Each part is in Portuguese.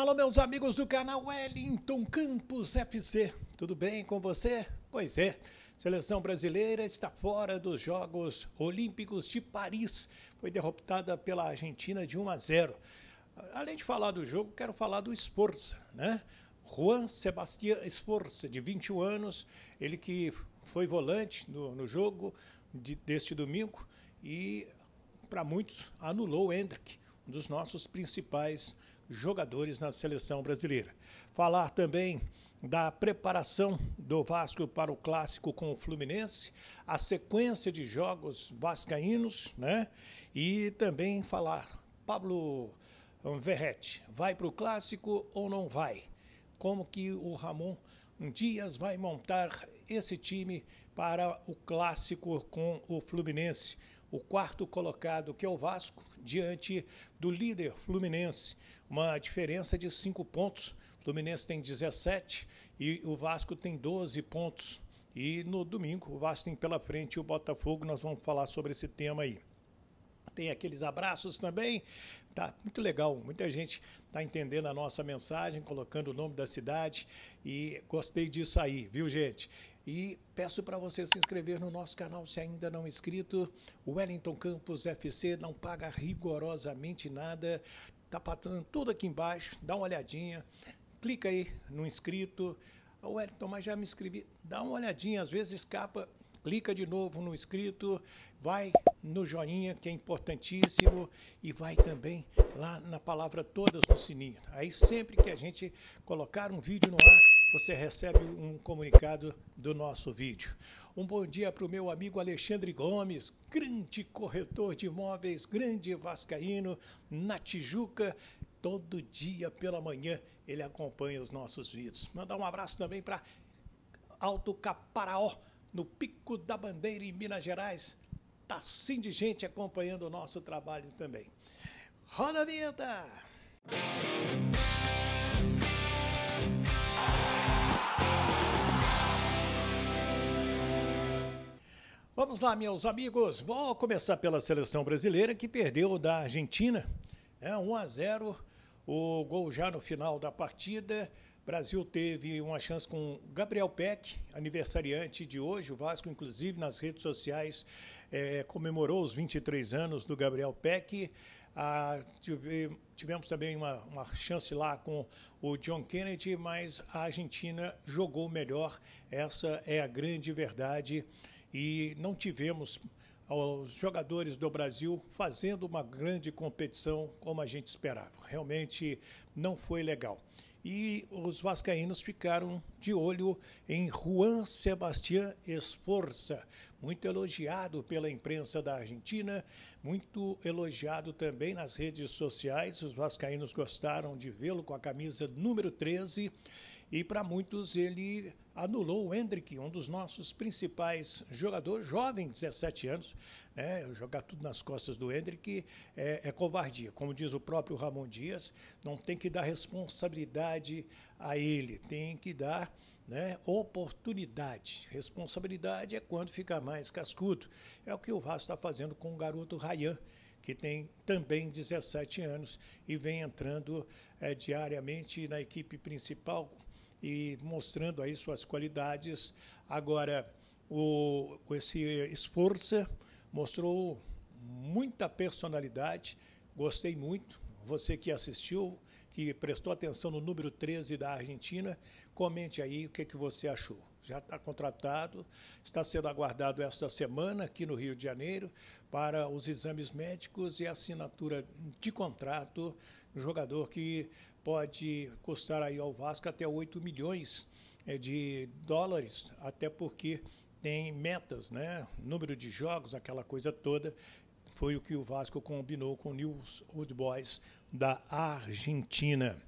Alô, meus amigos do canal Wellington Campos FC, tudo bem com você? Pois é, seleção brasileira está fora dos Jogos Olímpicos de Paris, foi derrotada pela Argentina de 1 a 0. Além de falar do jogo, quero falar do Esforça, né? Juan Sebastián Esforça, de 21 anos, ele que foi volante no, no jogo de, deste domingo e, para muitos, anulou o Hendrick, um dos nossos principais jogadores na seleção brasileira. Falar também da preparação do Vasco para o clássico com o Fluminense, a sequência de jogos vascaínos, né? E também falar Pablo Verrete, vai para o clássico ou não vai? Como que o Ramon Dias vai montar esse time para o clássico com o Fluminense? o quarto colocado, que é o Vasco, diante do líder Fluminense. Uma diferença de cinco pontos. O Fluminense tem 17 e o Vasco tem 12 pontos. E no domingo, o Vasco tem pela frente o Botafogo. Nós vamos falar sobre esse tema aí. Tem aqueles abraços também. Tá muito legal. Muita gente tá entendendo a nossa mensagem, colocando o nome da cidade e gostei disso aí, viu, gente? E peço para você se inscrever no nosso canal se ainda não inscrito. Wellington Campos FC não paga rigorosamente nada. Tá patando tudo aqui embaixo. Dá uma olhadinha. Clica aí no inscrito. Wellington, mas já me inscrevi. Dá uma olhadinha, às vezes escapa. Clica de novo no inscrito, vai no joinha, que é importantíssimo, e vai também lá na palavra todas no sininho. Aí sempre que a gente colocar um vídeo no ar, você recebe um comunicado do nosso vídeo. Um bom dia para o meu amigo Alexandre Gomes, grande corretor de imóveis, grande vascaíno, na Tijuca. Todo dia pela manhã ele acompanha os nossos vídeos. Mandar um abraço também para Alto Caparaó, no Pico da Bandeira, em Minas Gerais. Tá sim de gente acompanhando o nosso trabalho também. Roda a vinheta! Vamos lá, meus amigos. Vou começar pela seleção brasileira que perdeu da Argentina. É né? 1 a 0. O gol já no final da partida. O Brasil teve uma chance com Gabriel Peck, aniversariante de hoje. O Vasco, inclusive, nas redes sociais, é, comemorou os 23 anos do Gabriel Peck. Ah, tivemos também uma, uma, chance lá com o John Kennedy, mas a Argentina jogou melhor. Essa é a grande verdade e não tivemos ah, os jogadores do Brasil fazendo uma grande competição como a gente esperava. Realmente não foi legal. E os vascaínos ficaram de olho em Juan Sebastián Esforza, muito elogiado pela imprensa da Argentina, muito elogiado também nas redes sociais. Os vascaínos gostaram de vê-lo com a camisa número 13 e para muitos ele anulou o Hendrick, um dos nossos principais jogadores, jovem, 17 anos. Né? Jogar tudo nas costas do Hendrick é, é, covardia. Como diz o próprio Ramon Dias, não tem que dar responsabilidade a ele, tem que dar né, oportunidade. Responsabilidade é quando fica mais cascudo. É o que o Vasco está fazendo com o garoto Rayan, que tem também 17 anos e vem entrando é, diariamente na equipe principal e mostrando aí suas qualidades. Agora, o, esse esforço mostrou muita personalidade, gostei muito. Você que assistiu, que prestou atenção no número 13 da Argentina, comente aí o que, que você achou. Já está contratado, está sendo aguardado esta semana aqui no Rio de Janeiro para os exames médicos e assinatura de contrato. Jogador que pode custar aí ao Vasco até 8 milhões eh, de dólares, até porque tem metas, né? Número de jogos, aquela coisa toda. Foi o que o Vasco combinou com o News Old Boys da Argentina.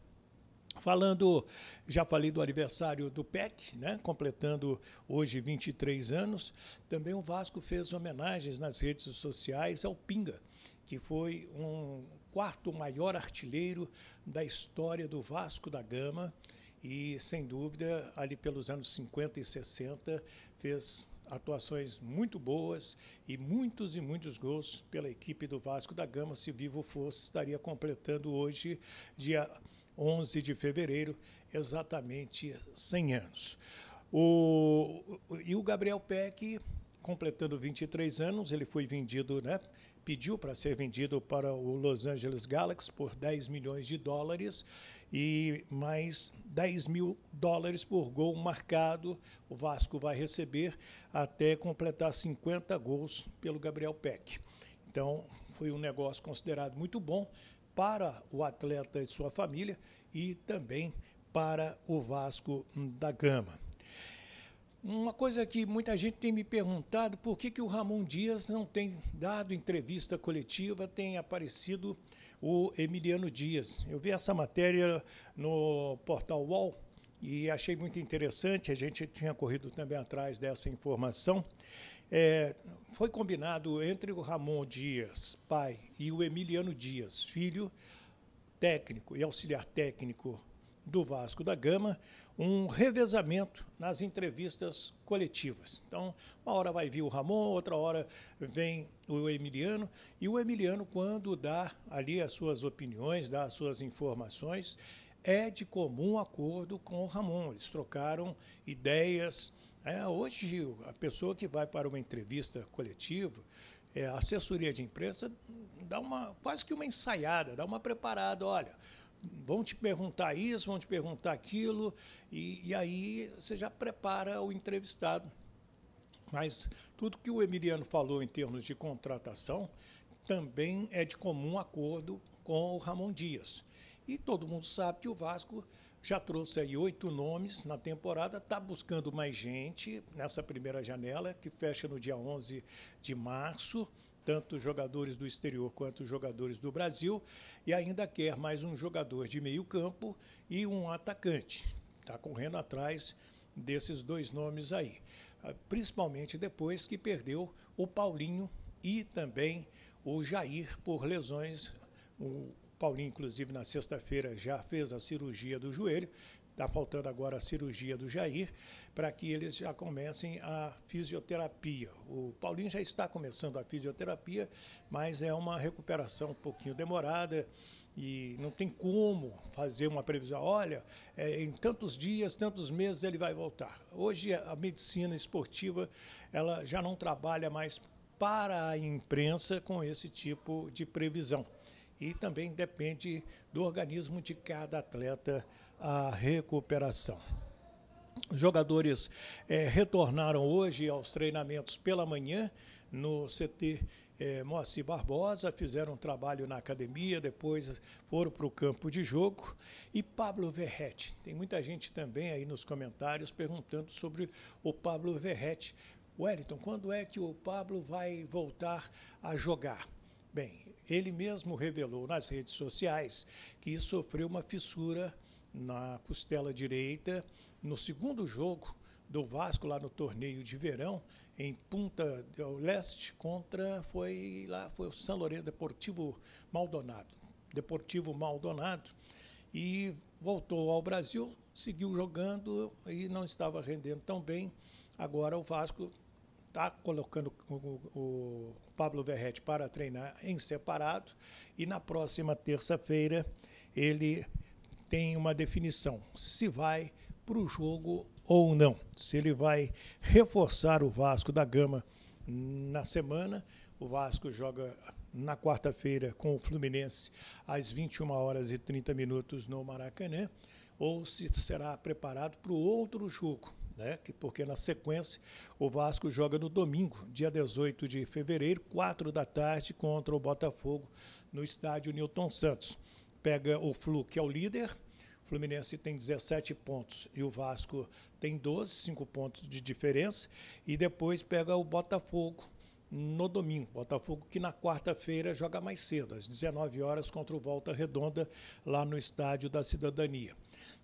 Falando, já falei do aniversário do PEC, né? completando hoje 23 anos. Também o Vasco fez homenagens nas redes sociais ao Pinga, que foi um quarto maior artilheiro da história do Vasco da Gama e, sem dúvida, ali pelos anos 50 e 60, fez atuações muito boas e muitos e muitos gols pela equipe do Vasco da Gama. Se vivo fosse, estaria completando hoje, dia 11 de fevereiro, exatamente 100 anos. O, e o Gabriel Peck, completando 23 anos, ele foi vendido né, pediu para ser vendido para o Los Angeles Galaxy por 10 milhões de dólares e mais 10 mil dólares por gol marcado. O Vasco vai receber até completar 50 gols pelo Gabriel Peck. Então, foi um negócio considerado muito bom para o atleta e sua família e também para o Vasco da Gama. Uma coisa que muita gente tem me perguntado, por que, que o Ramon Dias não tem dado entrevista coletiva, tem aparecido o Emiliano Dias. Eu vi essa matéria no portal UOL e achei muito interessante, a gente tinha corrido também atrás dessa informação. É, foi combinado entre o Ramon Dias, pai, e o Emiliano Dias, filho técnico e auxiliar técnico do Vasco da Gama um revezamento nas entrevistas coletivas. Então, uma hora vai vir o Ramon, outra hora vem o Emiliano, e o Emiliano, quando dá ali as suas opiniões, dá as suas informações, é de comum acordo com o Ramon. Eles trocaram ideias. É, hoje, a pessoa que vai para uma entrevista coletiva, é, assessoria de imprensa dá uma, quase que uma ensaiada, dá uma preparada. Olha, vão te perguntar isso, vão te perguntar aquilo, e, e aí você já prepara o entrevistado. Mas tudo que o Emiliano falou em termos de contratação também é de comum acordo com o Ramon Dias. E todo mundo sabe que o Vasco já trouxe aí oito nomes na temporada, está buscando mais gente nessa primeira janela, que fecha no dia 11 de março tanto jogadores do exterior quanto jogadores do Brasil, e ainda quer mais um jogador de meio campo e um atacante. Está correndo atrás desses dois nomes aí. Ah, principalmente depois que perdeu o Paulinho e também o Jair por lesões. O Paulinho, inclusive, na sexta-feira já fez a cirurgia do joelho, Está faltando agora a cirurgia do Jair para que eles já comecem a fisioterapia. O Paulinho já está começando a fisioterapia, mas é uma recuperação um pouquinho demorada e não tem como fazer uma previsão. Olha, é, em tantos dias, tantos meses ele vai voltar. Hoje a medicina esportiva ela já não trabalha mais para a imprensa com esse tipo de previsão. E também depende do organismo de cada atleta a recuperação. Os jogadores é, retornaram hoje aos treinamentos pela manhã no CT é, eh, Moacir Barbosa, fizeram um trabalho na academia, depois foram para o campo de jogo. E Pablo Verrete, tem muita gente também aí nos comentários perguntando sobre o Pablo Verrete. Wellington, quando é que o Pablo vai voltar a jogar? Bem, ele mesmo revelou nas redes sociais que sofreu uma fissura na costela direita, no segundo jogo do Vasco lá no torneio de verão em Punta del Leste contra foi lá foi o São Lourenço Deportivo Maldonado, Deportivo Maldonado e voltou ao Brasil, seguiu jogando e não estava rendendo tão bem. Agora o Vasco está colocando o, Pablo Verrete para treinar em separado e na próxima terça-feira ele tem uma definição: se vai para o jogo ou não. Se ele vai reforçar o Vasco da Gama na semana. O Vasco joga na quarta-feira com o Fluminense às 21 horas e 30 minutos no Maracanã, ou se será preparado para o outro jogo, né? Porque na sequência o Vasco joga no domingo, dia 18 de fevereiro, 4 da tarde, contra o Botafogo no estádio Newton Santos pega o Flu, que é o líder. O Fluminense tem 17 pontos e o Vasco tem 12, 5 pontos de diferença. E depois pega o Botafogo no domingo. Botafogo que na quarta-feira joga mais cedo, às 19 horas contra o Volta Redonda, lá no Estádio da Cidadania.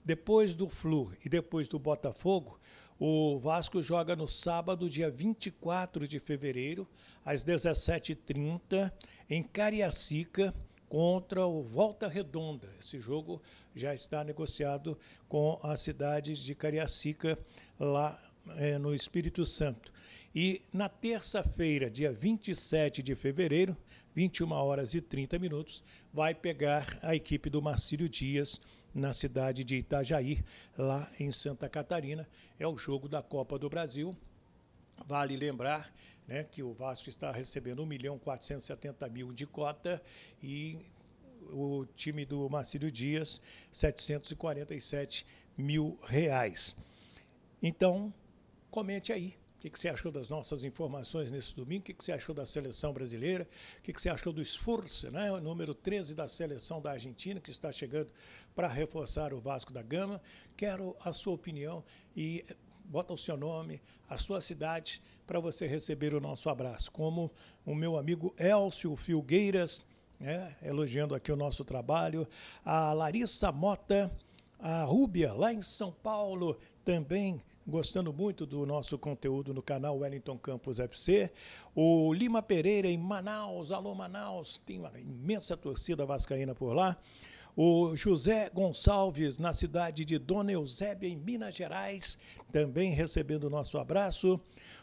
Depois do Flu e depois do Botafogo, o Vasco joga no sábado, dia 24 de fevereiro, às 17h30, em Cariacica, contra o Volta Redonda. Esse jogo já está negociado com as cidades de Cariacica, lá é, no Espírito Santo. E na terça-feira, dia 27 de fevereiro, 21 horas e 30 minutos, vai pegar a equipe do Marcílio Dias na cidade de Itajaí, lá em Santa Catarina. É o jogo da Copa do Brasil. Vale lembrar né, que o Vasco está recebendo 1 milhão 470 mil de cota e o time do Marcílio Dias 747 mil reais. Então, comente aí. O que, que você achou das nossas informações nesse domingo? O que, que você achou da seleção brasileira? O que, que você achou do esforço, né? O número 13 da seleção da Argentina, que está chegando para reforçar o Vasco da Gama. Quero a sua opinião e bota o seu nome, a sua cidade, para você receber o nosso abraço. Como o meu amigo Elcio Filgueiras, né, elogiando aqui o nosso trabalho, a Larissa Mota, a Rúbia, lá em São Paulo, também gostando muito do nosso conteúdo no canal Wellington Campos FC. O Lima Pereira em Manaus, alô Manaus, tem uma imensa torcida vascaína por lá. O José Gonçalves, na cidade de Dona Eusébia, em Minas Gerais, também recebendo o nosso abraço.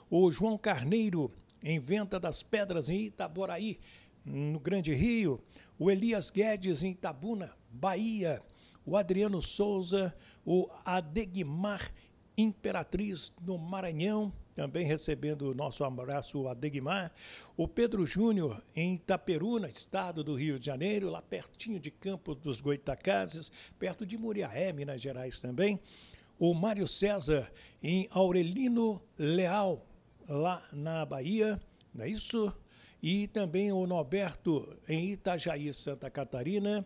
O João Carneiro, em Venta das Pedras, em Itaboraí, no Grande Rio. O Elias Guedes, em Itabuna, Bahia. O Adriano Souza, o Adegmar Imperatriz no Maranhão, também recebendo o nosso abraço a Degmar, o Pedro Júnior em Itaperuna, estado do Rio de Janeiro, lá pertinho de Campos dos Goitacazes, perto de Muriaé, Minas Gerais também, o Mário César em Aurelino Leal, lá na Bahia, não é isso? E também o Norberto em Itajaí, Santa Catarina,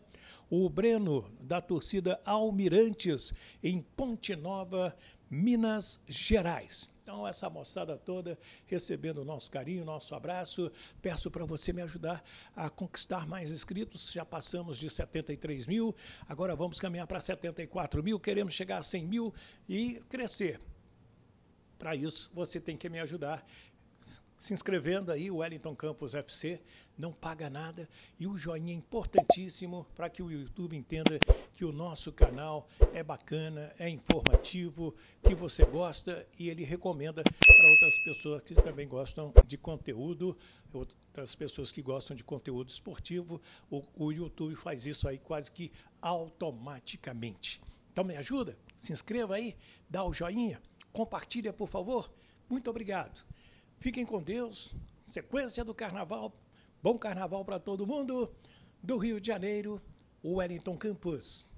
o Breno da torcida Almirantes em Ponte Nova, Minas Gerais. Então, essa moçada toda recebendo o nosso carinho, nosso abraço. Peço para você me ajudar a conquistar mais inscritos. Já passamos de 73 mil, agora vamos caminhar para 74 mil. Queremos chegar a 100 mil e crescer. Para isso, você tem que me ajudar se inscrevendo aí, o Wellington Campos FC, não paga nada, e o um joinha importantíssimo para que o YouTube entenda que o nosso canal é bacana, é informativo, que você gosta e ele recomenda para outras pessoas que também gostam de conteúdo, outras pessoas que gostam de conteúdo esportivo. O, o YouTube faz isso aí quase que automaticamente. Então me ajuda, se inscreva aí, dá o joinha, compartilha por favor. Muito obrigado. Fiquem com Deus. Sequência do carnaval. Bom carnaval para todo mundo do Rio de Janeiro Wellington Campos.